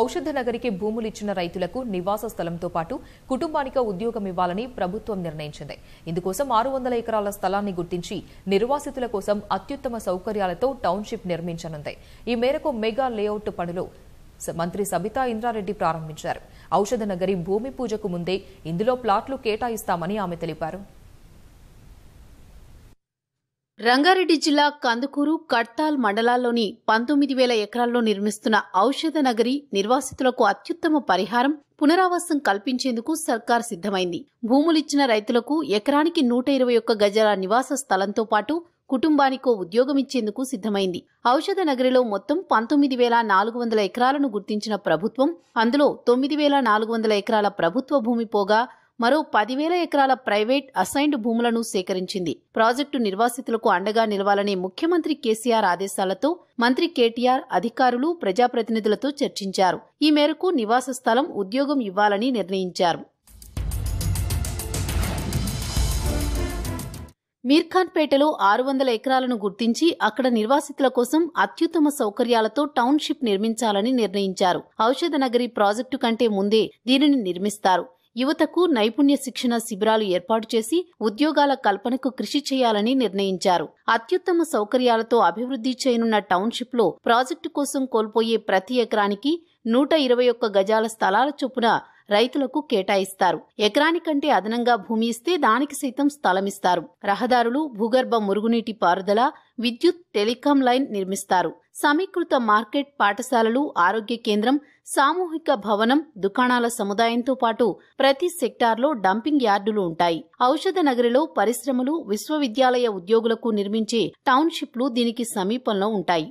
ఔషధ నగరికి భూములిచ్చిన రైతులకు నివాస స్థలంతో పాటు కుటుంబానికి ఉద్యోగం ఇవ్వాలని ప్రభుత్వం నిర్ణయించింది ఇందుకోసం ఆరు వందల ఎకరాల స్థలాన్ని గుర్తించి నిర్వాసితుల కోసం అత్యుత్తమ సౌకర్యాలతో టౌన్షిప్ నిర్మించనుంది ఈ మేరకు మెగా లేఅవుట్ పనులు మంత్రి సబితా ఇంద్రారెడ్డి ప్రారంభించారు ఔషధ నగరి భూమి పూజకు ముందే ఇందులో ప్లాట్లు కేటాయిస్తామని ఆమె తెలిపారు రంగారెడ్డి జిల్లా కందుకూరు కడ్తాల్ మండలాల్లోని పంతొమ్మిది వేల ఎకరాల్లో నిర్మిస్తున్న ఔషధ నగరి నిర్వాసితులకు అత్యుత్తమ పరిహారం పునరావాసం కల్పించేందుకు సర్కార్ సిద్ధమైంది భూములిచ్చిన రైతులకు ఎకరానికి నూట ఇరవై ఒక్క గజాల నివాస స్థలంతో పాటు కుటుంబానికో ఉద్యోగమిచ్చేందుకు సిద్ధమైంది ఔషధ నగరిలో మొత్తం పంతొమ్మిది వేల నాలుగు వందల ఎకరాలను గుర్తించిన ప్రభుత్వం అందులో తొమ్మిది వేల నాలుగు వందల ఎకరాల ప్రభుత్వ భూమి పోగా మరో పదివేల ఎకరాల ప్రైవేట్ అసైన్డ్ భూములను సేకరించింది ప్రాజెక్టు నిర్వాసితులకు అండగా నిలవాలని ముఖ్యమంత్రి కేసీఆర్ ఆదేశాలతో మంత్రి కేటీఆర్ అధికారులు ప్రజాప్రతినిధులతో చర్చించారు ఈ మేరకు నివాస స్థలం ఉద్యోగం ఇవ్వాలని నిర్ణయించారు మీర్ఖాన్పేటలో ఆరు వందల ఎకరాలను గుర్తించి అక్కడ నిర్వాసితుల కోసం అత్యుత్తమ సౌకర్యాలతో టౌన్షిప్ నిర్మించాలని నిర్ణయించారు ఔషధ నగరి ప్రాజెక్టు కంటే ముందే దీనిని నిర్మిస్తారు యువతకు నైపుణ్య శిక్షణ శిబిరాలు ఏర్పాటు చేసి ఉద్యోగాల కల్పనకు కృషి చేయాలని నిర్ణయించారు అత్యుత్తమ సౌకర్యాలతో అభివృద్ధి చేయనున్న టౌన్షిప్లో ప్రాజెక్టు కోసం కోల్పోయే ప్రతి ఎకరానికి నూట ఇరవై ఒక్క గజాల స్థలాల చొప్పున రైతులకు కేటాయిస్తారు ఎకరానికంటే అదనంగా భూమి ఇస్తే దానికి సైతం స్థలమిస్తారు రహదారులు భూగర్భ మురుగునీటి పారుదల విద్యుత్ టెలికాం లైన్ నిర్మిస్తారు సమీకృత మార్కెట్ పాఠశాలలు ఆరోగ్య కేంద్రం సామూహిక భవనం దుకాణాల సముదాయంతో పాటు ప్రతి సెక్టార్లో డంపింగ్ యార్డులు ఉంటాయి ఔషధ నగరిలో పరిశ్రమలు విశ్వవిద్యాలయ ఉద్యోగులకు నిర్మించే టౌన్షిప్లు దీనికి సమీపంలో ఉంటాయి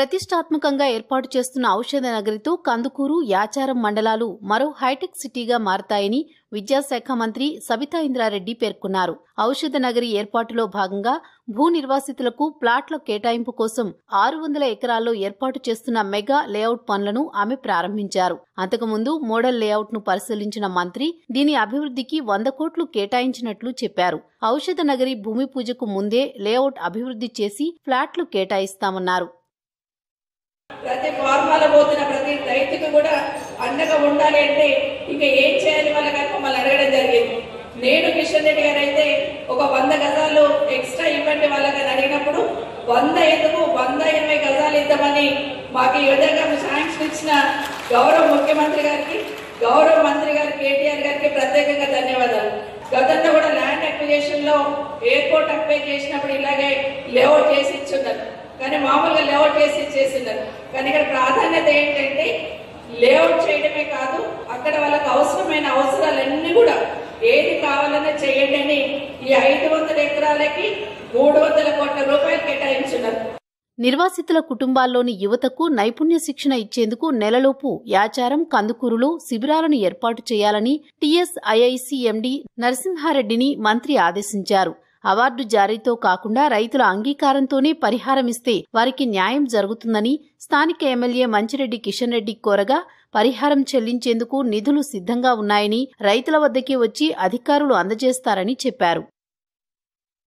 ప్రతిష్టాత్మకంగా ఏర్పాటు చేస్తున్న ఔషధ నగరితో కందుకూరు యాచారం మండలాలు మరో హైటెక్ సిటీగా మారతాయని విద్యాశాఖ మంత్రి సబితా ఇంద్రారెడ్డి పేర్కొన్నారు ఔషధ నగరి ఏర్పాటులో భాగంగా భూ నిర్వాసితులకు ప్లాట్ల కేటాయింపు కోసం ఆరు వందల ఎకరాల్లో ఏర్పాటు చేస్తున్న మెగా లేఅవుట్ పనులను ఆమె ప్రారంభించారు అంతకుముందు మోడల్ లేఅవుట్ ను పరిశీలించిన మంత్రి దీని అభివృద్ధికి వంద కోట్లు కేటాయించినట్లు చెప్పారు ఔషధ నగరి భూమి పూజకు ముందే లేఅవుట్ అభివృద్ధి చేసి ఫ్లాట్లు కేటాయిస్తామన్నారు ప్రతి ఫార్మాల పోతున్న ప్రతి రైతుకు కూడా అండగా ఉండాలి అంటే ఇంకా ఏం చేయాలి వాళ్ళ కనుక మమ్మల్ని అడగడం జరిగింది నేను కిషన్ రెడ్డి గారు అయితే ఒక వంద గజాలు ఎక్స్ట్రా ఇవ్వండి వాళ్ళకని అడిగినప్పుడు వంద ఎందుకు వంద ఇరవై గజాలు ఇద్దామని మాకు ఈ విధంగా శాంక్షన్ ఇచ్చిన గౌరవ ముఖ్యమంత్రి గారికి గౌరవ మంత్రి గారు కేటీఆర్ గారికి ప్రత్యేకంగా ధన్యవాదాలు గతంలో కూడా ల్యాండ్ అక్విజేషన్ లో ఎయిర్పోర్ట్ అప్లై చేసినప్పుడు ఇలాగే లేఅవుట్ చేసి ఇచ్చున్నారు కానీ మామూలుగా లేఅవుట్ చేసి చేస్తున్నారు కానీ ఇక్కడ ప్రాధాన్యత ఏంటంటే లేఅవుట్ చేయడమే కాదు అక్కడ వాళ్ళకు అవసరమైన అవసరాలన్నీ కూడా ఏది కావాలన్నా చేయండి అని ఈ ఐదు వందల ఎకరాలకి మూడు వందల కోట్ల రూపాయలు కేటాయించున్నారు నిర్వాసితుల కుటుంబాల్లోని యువతకు నైపుణ్య శిక్షణ ఇచ్చేందుకు నెలలోపు యాచారం కందుకూరులు శిబిరాలను ఏర్పాటు చేయాలని టీఎస్ఐఐసి నరసింహారెడ్డిని మంత్రి ఆదేశించారు అవార్డు జారీతో కాకుండా రైతుల అంగీకారంతోనే పరిహారమిస్తే వారికి న్యాయం జరుగుతుందని స్థానిక ఎమ్మెల్యే మంచిరెడ్డి కిషన్ రెడ్డి కోరగా పరిహారం చెల్లించేందుకు నిధులు సిద్ధంగా ఉన్నాయని రైతుల వద్దకే వచ్చి అధికారులు అందజేస్తారని చెప్పారు